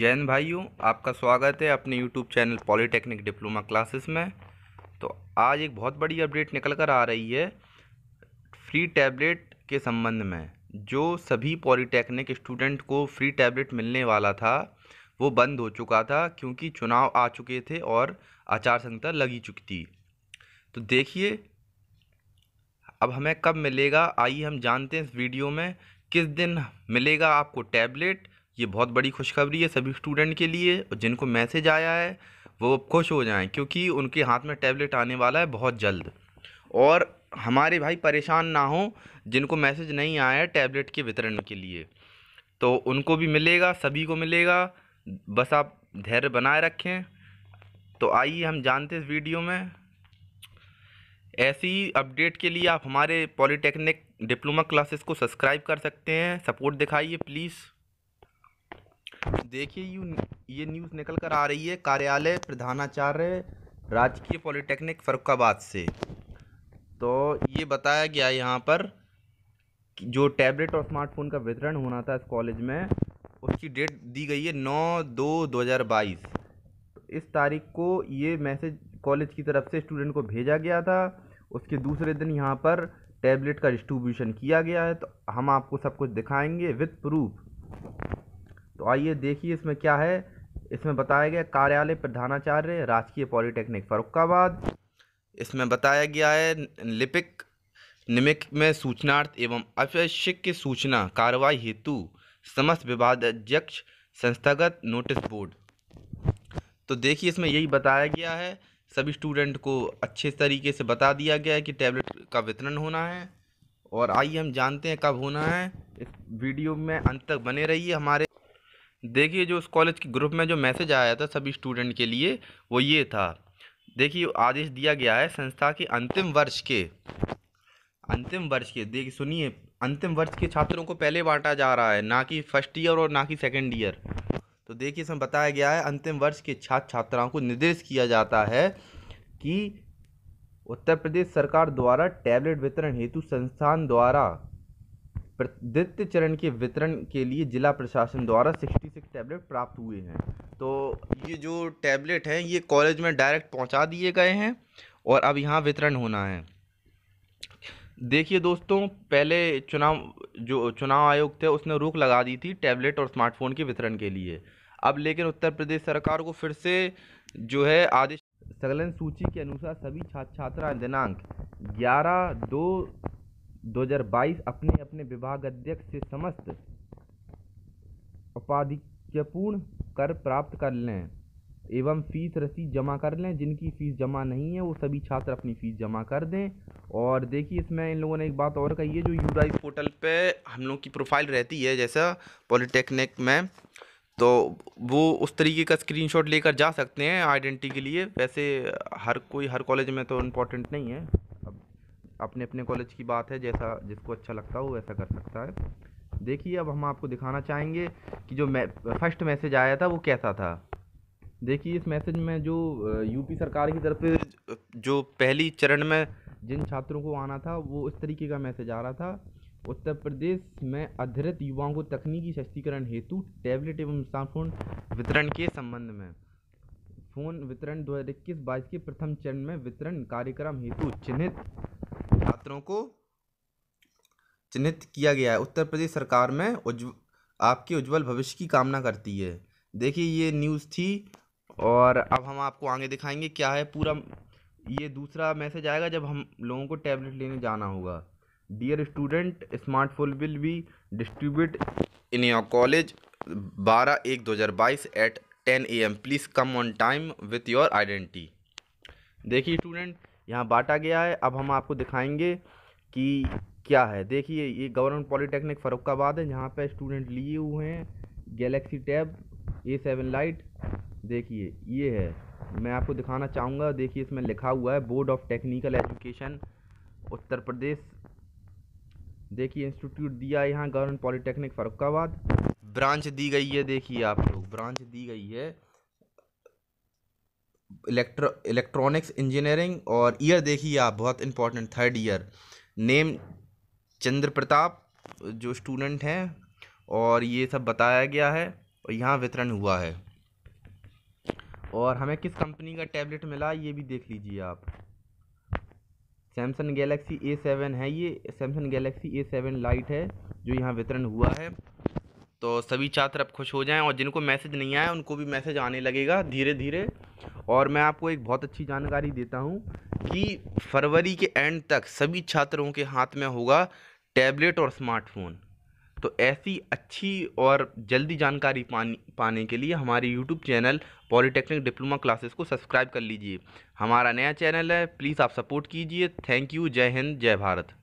जैन भाइयों आपका स्वागत है अपने YouTube channel polytechnic diploma classes में तो आज एक बहुत बड़ी अपडेट निकल कर आ रही है फ्री टैबलेट के संबंध में जो सभी पॉलीटेक्निक स्टूडेंट को फ्री टैबलेट मिलने वाला था वो बंद हो चुका था क्योंकि चुनाव आ चुके थे और आचार संहिता लगी चुकी थी तो देखिए अब हमें कब मिलेगा आइए हम जानते हैं इस वीडियो में किस दिन मिलेगा आपको टैबलेट ये बहुत बड़ी खुशखबरी है सभी स्टूडेंट के लिए और जिनको मैसेज आया है वो खुश हो जाएं क्योंकि उनके हाथ में टैबलेट आने वाला है बहुत जल्द और हमारे भाई परेशान ना हो जिनको मैसेज नहीं आया है टैबलेट के वितरण के लिए तो उनको भी मिलेगा सभी को मिलेगा बस आप धैर्य बनाए रखें तो आइए हम जानते इस वीडियो में ऐसी अपडेट के लिए आप हमारे पॉलीटेक्निक डिप्लोमा क्लासेस को सब्सक्राइब कर सकते हैं सपोर्ट दिखाइए प्लीज़ देखिए यू ये न्यूज़ निकल कर आ रही है कार्यालय प्रधानाचार्य राजकीय पॉलिटेक्निक फरुखाबाद से तो ये बताया गया यहाँ पर जो टैबलेट और स्मार्टफोन का वितरण होना था इस कॉलेज में उसकी डेट दी गई है नौ दो दो हज़ार बाईस इस तारीख को ये मैसेज कॉलेज की तरफ से स्टूडेंट को भेजा गया था उसके दूसरे दिन यहाँ पर टैबलेट का डिस्ट्रीब्यूशन किया गया है तो हम आपको सब कुछ दिखाएंगे विथ प्रूफ तो आइए देखिए इसमें क्या है इसमें बताया गया कार्यालय प्रधानाचार्य राजकीय पॉलिटेक्निक फरुखाबाद इसमें बताया गया है लिपिक निमिक में सूचनार्थ एवं आवश्यक की सूचना कार्रवाई हेतु समस्त विवाद अध्यक्ष संस्थागत नोटिस बोर्ड तो देखिए इसमें यही बताया गया है सभी स्टूडेंट को अच्छे तरीके से बता दिया गया है कि टैबलेट का वितरण होना है और आइए हम जानते हैं कब होना है इस वीडियो में अंत तक बने रहिए हमारे देखिए जो उस कॉलेज के ग्रुप में जो मैसेज आया था सभी स्टूडेंट के लिए वो ये था देखिए आदेश दिया गया है संस्था के अंतिम वर्ष के अंतिम वर्ष के देखिए सुनिए अंतिम वर्ष के छात्रों को पहले बांटा जा रहा है ना कि फर्स्ट ईयर और ना कि सेकेंड ईयर तो देखिए इसमें बताया गया है अंतिम वर्ष के छात्र छात्राओं को निर्देश किया जाता है कि उत्तर प्रदेश सरकार द्वारा टैबलेट वितरण हेतु संस्थान द्वारा द्वितीय चरण के वितरण के लिए जिला प्रशासन द्वारा सिक्सटी सिक्स टैबलेट प्राप्त हुए हैं तो ये जो टैबलेट हैं ये कॉलेज में डायरेक्ट पहुंचा दिए गए हैं और अब यहाँ वितरण होना है देखिए दोस्तों पहले चुनाव जो चुनाव आयोग थे उसने रोक लगा दी थी टैबलेट और स्मार्टफोन के वितरण के लिए अब लेकिन उत्तर प्रदेश सरकार को फिर से जो है आदेश संकलन सूची के अनुसार सभी छात्र छात्रा दिनांक ग्यारह दो 2022 अपने अपने विभाग अध्यक्ष से समस्त उपाधिकपूर्ण कर प्राप्त कर लें एवं फीस रसीद जमा कर लें जिनकी फ़ीस जमा नहीं है वो सभी छात्र अपनी फ़ीस जमा कर दें और देखिए इसमें इन लोगों ने एक बात और कही है जो यूराइज पोर्टल पे हम लोग की प्रोफाइल रहती है जैसा पॉलिटेक्निक में तो वो उस तरीके का स्क्रीनशॉट लेकर जा सकते हैं आइडेंटिटी के लिए वैसे हर कोई हर कॉलेज में तो इम्पोर्टेंट नहीं है अपने अपने कॉलेज की बात है जैसा जिसको अच्छा लगता हो वैसा कर सकता है देखिए अब हम आपको दिखाना चाहेंगे कि जो मै फर्स्ट मैसेज आया था वो कैसा था देखिए इस मैसेज में जो यूपी सरकार की तरफ जो पहली चरण में जिन छात्रों को आना था वो इस तरीके का मैसेज आ रहा था उत्तर प्रदेश में अधिरत युवाओं को तकनीकी सशक्तिकरण हेतु टैबलेट एवं स्मार्टफोन वितरण के संबंध में फ़ोन वितरण दो हज़ार इक्कीस बाईस के प्रथम चरण में वितरण कार्यक्रम हेतु चिन्हित छात्रों को चिन्हित किया गया है उत्तर प्रदेश सरकार में उज्ज आपके उज्जवल भविष्य की कामना करती है देखिए ये न्यूज़ थी और अब हम आपको आगे दिखाएंगे क्या है पूरा ये दूसरा मैसेज आएगा जब हम लोगों को टैबलेट लेने जाना होगा dear student smartphone will be distribute in your college बारह एक दो हज़ार बाईस eight ten A M please come on time with your identity देखिए स्टूडेंट यहाँ बांटा गया है अब हम आपको दिखाएंगे कि क्या है देखिए ये गवर्नमेंट पॉलीटेक्निक फ़रुखाबाद है जहाँ पर स्टूडेंट लिए हुए हैं Galaxy tab A seven lite देखिए ये है मैं आपको दिखाना चाहूँगा देखिए इसमें लिखा हुआ है board of technical education Uttar Pradesh देखिए इंस्टीट्यूट दिया है यहाँ गवर्नमेंट पॉलीटेक्निक फ़रुखाबाद ब्रांच दी गई है देखिए आप लोग ब्रांच दी गई है इलेक्ट्रो इलेक्ट्रॉनिक्स इंजीनियरिंग और ईयर देखिए आप बहुत important third year name Chandra Pratap जो स्टूडेंट हैं और ये सब बताया गया है और यहाँ वितरण हुआ है और हमें किस कंपनी का टैबलेट मिला ये भी देख लीजिए आप सैमसंग गैलेक्सी ए सेवन है ये Samsung Galaxy A seven lite है जो यहाँ वितरण हुआ है तो सभी छात्र अब खुश हो जाएं और जिनको मैसेज नहीं आया उनको भी मैसेज आने लगेगा धीरे धीरे और मैं आपको एक बहुत अच्छी जानकारी देता हूँ कि फरवरी के एंड तक सभी छात्रों के हाथ में होगा टैबलेट और स्मार्टफोन तो ऐसी अच्छी और जल्दी जानकारी पानी पाने के लिए हमारे YouTube channel polytechnic diploma classes को सब्सक्राइब कर लीजिए हमारा नया चैनल है प्लीज़ आप सपोर्ट कीजिए थैंक यू जय हिंद जय भारत